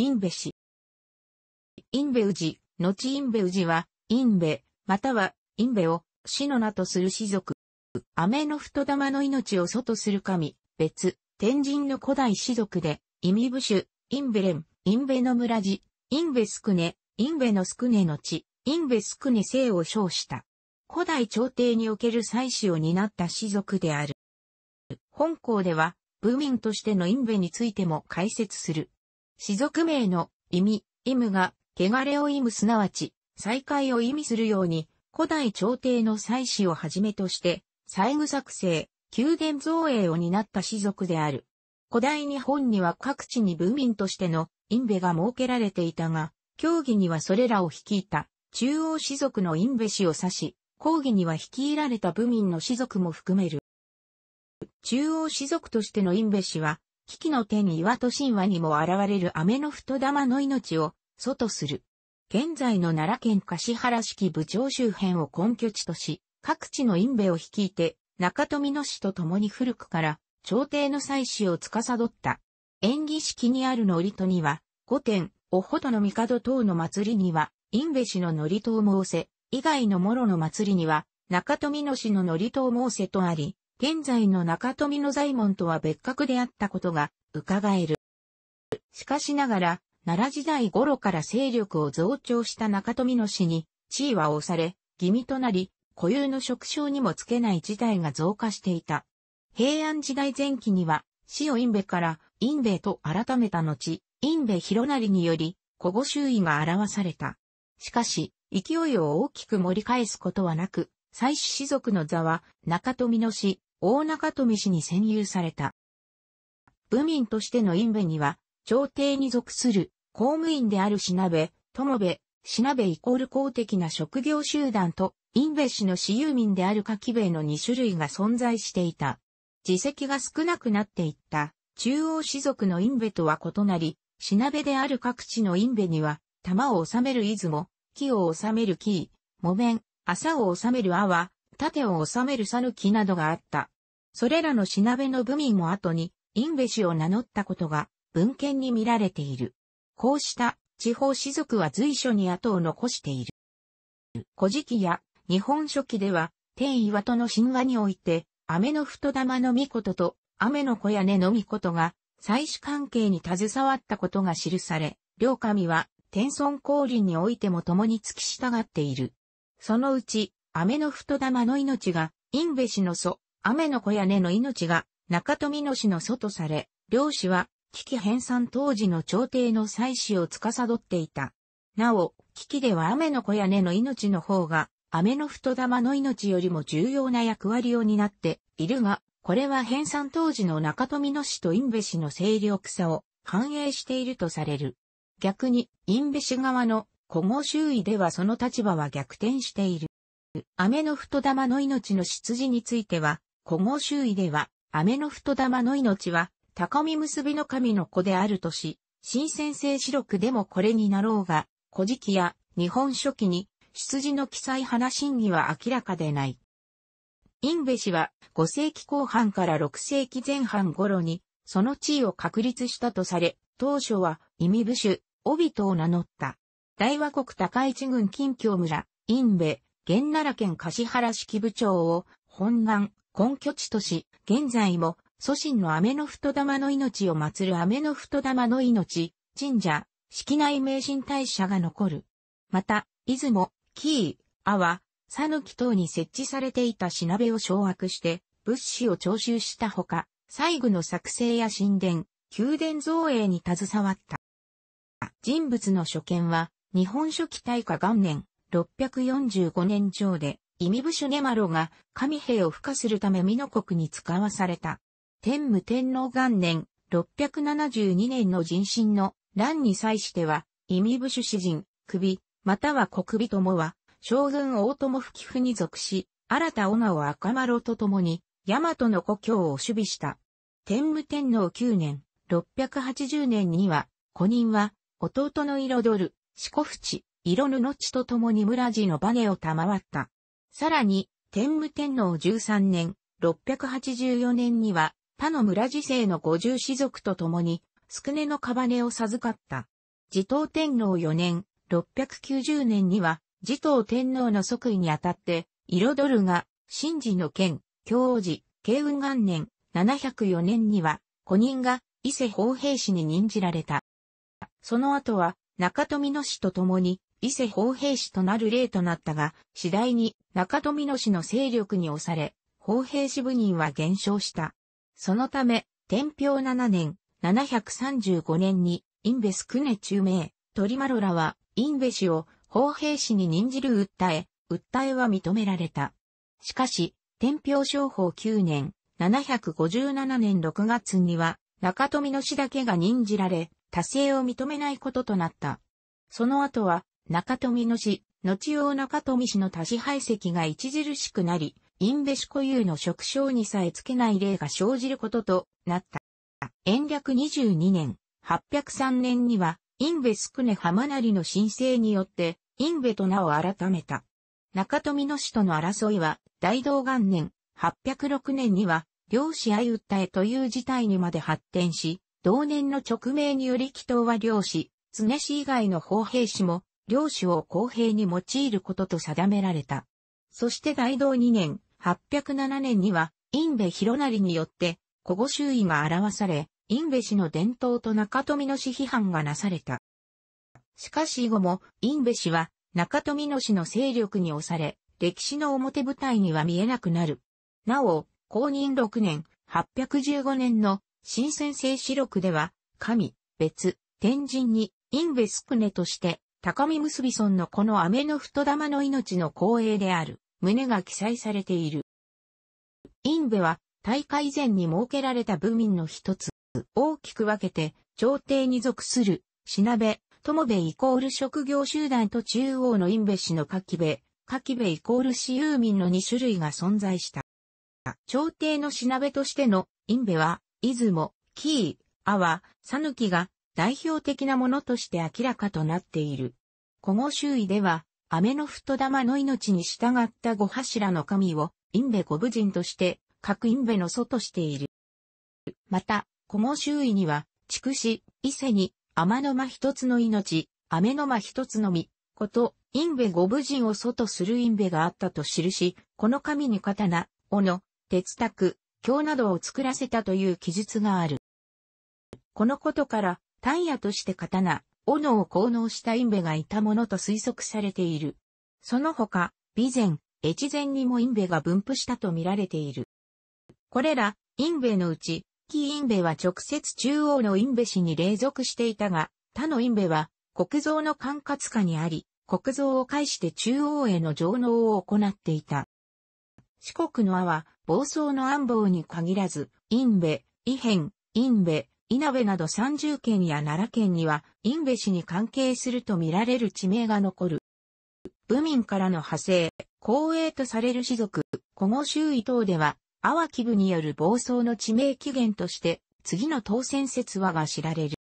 インベ氏。インベウジ、後インベウジは、インベ、または、インベを、死の名とする氏族。雨の太玉の命を祖とする神、別、天神の古代氏族で、イミブシュ、インベレン、インベの村寺、インベスクネ、インベのスクネの地、インベスクネ姓を称した。古代朝廷における祭祀を担った氏族である。本校では、文民としてのインベについても解説する。氏族名の意味、意味が、汚れを意味すなわち、再開を意味するように、古代朝廷の祭祀をはじめとして、祭具作成、宮殿造営を担った氏族である。古代日本には各地に文民としての陰部が設けられていたが、教義にはそれらを率いた中央氏族の陰部氏を指し、講義には率いられた部民の氏族も含める。中央氏族としての陰部氏は、危機の手に岩戸神話にも現れる雨の太玉の命を、祖とする。現在の奈良県柏原式部長周辺を根拠地とし、各地の院部を率いて、中富野市と共に古くから、朝廷の祭祀を司った。演技式にある祝詞には、御殿、おほどの帝等の祭りには、院部氏の祝詞を申せ、以外の諸の祭りには、中富野市の祝詞を申せとあり、現在の中富の在門とは別格であったことが伺える。しかしながら、奈良時代頃から勢力を増長した中富の死に、地位は押され、義味となり、固有の職称にもつけない事態が増加していた。平安時代前期には、死を陰兵から陰兵と改めた後、陰兵広成により、古語周囲が表された。しかし、勢いを大きく盛り返すことはなく、妻子士族の座は中富の死、大中富氏に占有された。部民としての院部には、朝廷に属する公務員である品部、友部、品部イコール公的な職業集団と、院部氏の私有民である柿部の2種類が存在していた。自責が少なくなっていった、中央士族の院部とは異なり、品部である各地の院部には、玉を収める出雲、木を収める木、木綿、麻を収める阿波、盾を治めるぬきなどがあった。それらのしなべの部民も後に、インベ氏を名乗ったことが文献に見られている。こうした地方士族は随所に跡を残している。古事記や日本書紀では、天岩戸の神話において、雨の太玉の御事と雨の小屋根の御事が、祭祀関係に携わったことが記され、両神は天孫降臨においても共に付き従っている。そのうち、雨の太玉の命が、ン部氏の祖、雨の小屋根の命が、中富の氏の祖とされ、両氏は、危機編纂当時の朝廷の祭祀を司っていた。なお、危機では雨の小屋根の命の方が、雨の太玉の命よりも重要な役割を担っているが、これは編纂当時の中富の氏とン部氏の勢力差を反映しているとされる。逆に、ン部氏側の古語周囲ではその立場は逆転している。アメノフト玉の命の出自については、古語周囲では、アメノフト玉の命は、高見結びの神の子であるとし、新鮮性四録でもこれになろうが、古事記や日本書紀に出自の記載話真偽は明らかでない。インベ氏は5世紀後半から6世紀前半頃にその地位を確立したとされ、当初は意味部首、オビトを名乗った。大和国高市郡近京村、インベ、現奈良県橿原式部長を本願、根拠地とし、現在も祖神の雨の太玉の命を祀る雨の太玉の命、神社、式内名神大社が残る。また、出雲、紀伊、阿波、佐抜等に設置されていたしなべを掌握して、物資を徴収したほか、細具の作成や神殿、宮殿造営に携わった。人物の所見は、日本書紀大化元年、645年上で、イミブシュネマロが神兵を付加するため美濃国に使わされた。天武天皇元年672年の人心の乱に際しては、イミブシュ詩人、首、または国尾友は、将軍大友吹布に属し、新た女を赤丸と共に、大和の故郷を守備した。天武天皇9年、680年には、古人は、弟の彩る、四古淵、色布地と共に村地のバネを賜った。さらに、天武天皇13年、684年には、他の村地姓の五十士族と共に、すくねの屍を授かった。持統天皇4年、690年には、持統天皇の即位にあたって、彩るが、神事の剣、京王寺、慶雲元年、704年には、古人が、伊勢法兵士に任じられた。その後は、中富の氏と共に、伊勢法兵士となる例となったが、次第に中富野氏の勢力に押され、法兵士部人は減少した。そのため、天平7年、735年に、インベスクネ中名、トリマロラは、インベ氏を法兵士に任じる訴え、訴えは認められた。しかし、天平商法9年、757年6月には、中富の氏だけが任じられ、多勢を認めないこととなった。その後は、中富の氏、後用中富氏の多子配石が著しくなり、インベシ固有の食傷にさえつけない例が生じることとなった。延暦22年、803年には、インベスクネ浜成の申請によって、インベと名を改めた。中富の氏との争いは、大道元年、806年には、両氏相訴えという事態にまで発展し、同年の直命により祈祷は両氏、常氏以外の法兵士も、領主を公平に用いることと定められた。そして大道2年、807年には、因部広成によって、古語周囲が表され、ン部氏の伝統と中富の氏批判がなされた。しかし以後も、ン部氏は、中富の氏の勢力に押され、歴史の表舞台には見えなくなる。なお、公認6年、815年の新鮮聖史録では、神、別、天神に、インベスクネとして、高見結び村のこの飴の太玉の命の光栄である、旨が記載されている。インベは、大会前に設けられた部民の一つ、大きく分けて、朝廷に属する、しなべ、ともべイコール職業集団と中央のインベ氏の柿部、柿部イコール私有民の2種類が存在した。朝廷のしなべとしての、インベは、出雲、キー、阿波、さぬきが代表的なものとして明らかとなっている。古語周囲では、雨の太玉の命に従った五柱の神を、インベ五部人として、各インベの祖としている。また、古語周囲には、筑紫、伊勢に、天の間一つの命、雨の間一つの実、こと、インベ五部人を祖とするインベがあったと記し、この神に刀、斧、鉄卓、鏡などを作らせたという記述がある。このことから、単野として刀、斧を効能したインベがいたものと推測されている。その他、備前、越前にもインベが分布したと見られている。これら、インベのうち、キインベは直接中央のインベ氏に隷属していたが、他のインベは、国蔵の管轄下にあり、国蔵を介して中央への上納を行っていた。四国の阿は、暴走の安房に限らず、インベ、異変、インベ、稲部など30県や奈良県には、ン部氏に関係すると見られる地名が残る。部民からの派生、公営とされる士族、古語周囲等では、淡木部による暴走の地名起源として、次の当選説話が知られる。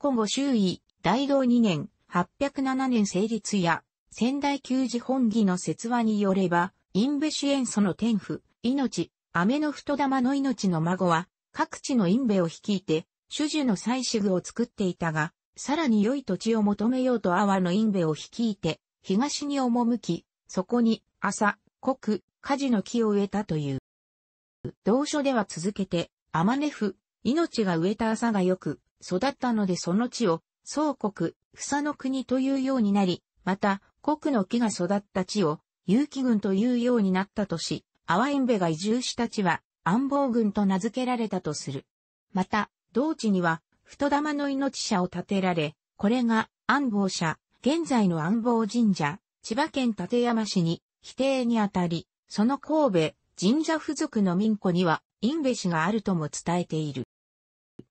古語周囲、大道2年、807年成立や、仙台旧寺本義の説話によれば、ン部氏園祖の天府、命、雨の太玉の命の孫は、各地の院部を率いて、種樹の祭祀具を作っていたが、さらに良い土地を求めようと阿波の院部を率いて、東に赴き、そこに朝、国、火事の木を植えたという。同書では続けて、天根府、命が植えた朝がよく、育ったのでその地を、宋国、房の国というようになり、また、国の木が育った地を、有機軍というようになったとし、阿波院部が移住した地は、暗暴軍と名付けられたとする。また、同地には、太玉の命者を建てられ、これが暗暴者、現在の暗暴神社、千葉県館山市に、否定にあたり、その神戸、神社付属の民庫には、隠蔽氏があるとも伝えている。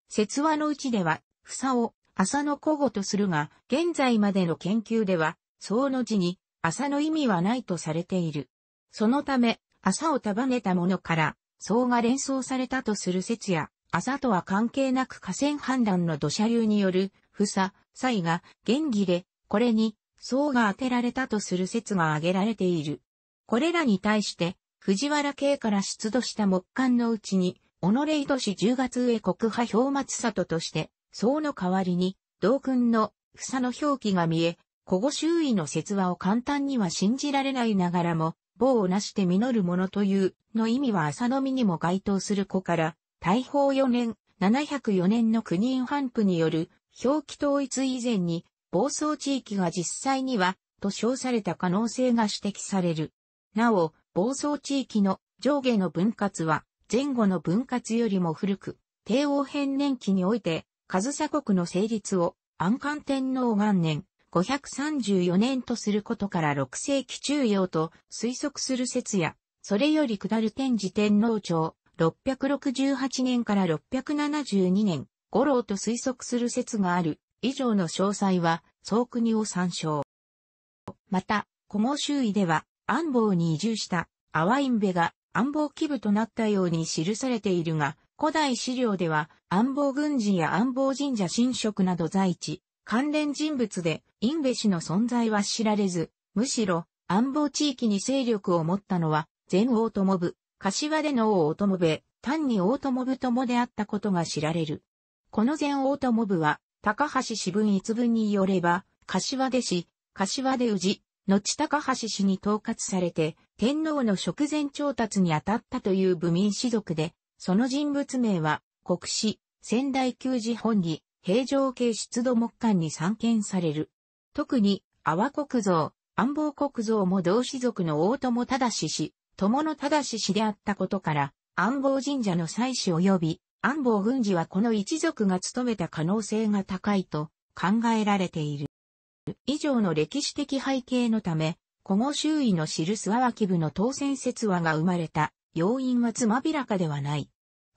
説話のうちでは、房を朝の古語とするが、現在までの研究では、草の字に、朝の意味はないとされている。そのため、朝を束ねたものから、層が連想されたとする説や、朝とは関係なく河川氾濫の土砂流による、ふさ、災が、原義で、これに、層が当てられたとする説が挙げられている。これらに対して、藤原家から出土した木簡のうちに、己井戸市10月上国派表末里として、層の代わりに、道君の、さの表記が見え、古語周囲の説話を簡単には信じられないながらも、棒をなして実るものというの意味は浅野みにも該当する子から、大砲4年、704年の国院反布による表記統一以前に、暴走地域が実際には、と称された可能性が指摘される。なお、暴走地域の上下の分割は、前後の分割よりも古く、帝王変年期において、上総国の成立を、安官天皇元年、534年とすることから6世紀中央と推測する説や、それより下る天智天皇朝、668年から672年、五郎と推測する説がある、以上の詳細は、総国を参照。また、古毛周囲では、安房に移住した、アワインベが安房基部となったように記されているが、古代資料では、安房軍事や安房神社神職など在地、関連人物で、インベ氏の存在は知られず、むしろ、安房地域に勢力を持ったのは、前大友部、柏での大友部、単に大友部友であったことが知られる。この前大友部は、高橋氏分一文によれば、柏で氏、柏で氏、後高橋氏に統括されて、天皇の食前調達に当たったという部民士族で、その人物名は、国史、仙台旧寺本義、平城系出土木管に散見される。特に、阿波国像、安房国像も同氏族の大友正氏、友の正氏であったことから、安房神社の祭祀及び、安房軍事はこの一族が務めた可能性が高いと考えられている。以上の歴史的背景のため、古語周囲の知る諏訪脇部の当選説話が生まれた要因はつまびらかではない。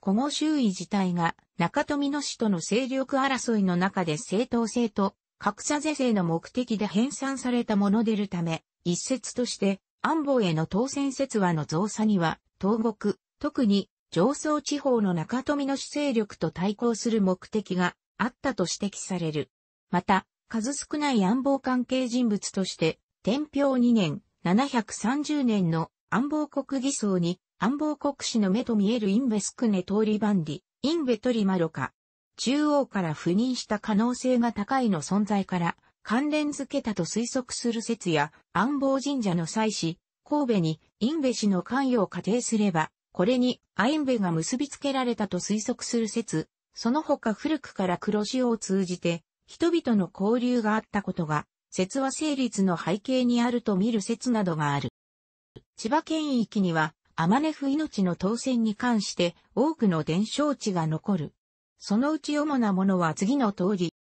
古の周囲自体が中富野市との勢力争いの中で正当性と格差是正の目的で編纂されたものでるため、一説として安保への当選説話の増作には、東国、特に上層地方の中富野市勢力と対抗する目的があったと指摘される。また、数少ない安保関係人物として、天平2年、730年の安保国偽装に安防国士の目と見えるインベスクネ通りバンディ、インベトリマロカ。中央から赴任した可能性が高いの存在から、関連づけたと推測する説や、安防神社の祭祀、神戸にインベ氏の関与を仮定すれば、これにアインベが結びつけられたと推測する説、その他古くから黒潮を通じて、人々の交流があったことが、説話成立の背景にあると見る説などがある。千葉県域には、アマネフ命の当選に関して多くの伝承値が残る。そのうち主なものは次の通り。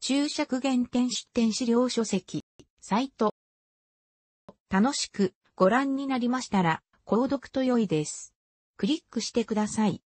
注釈原点出典資料書籍、サイト。楽しくご覧になりましたら、購読と良いです。クリックしてください。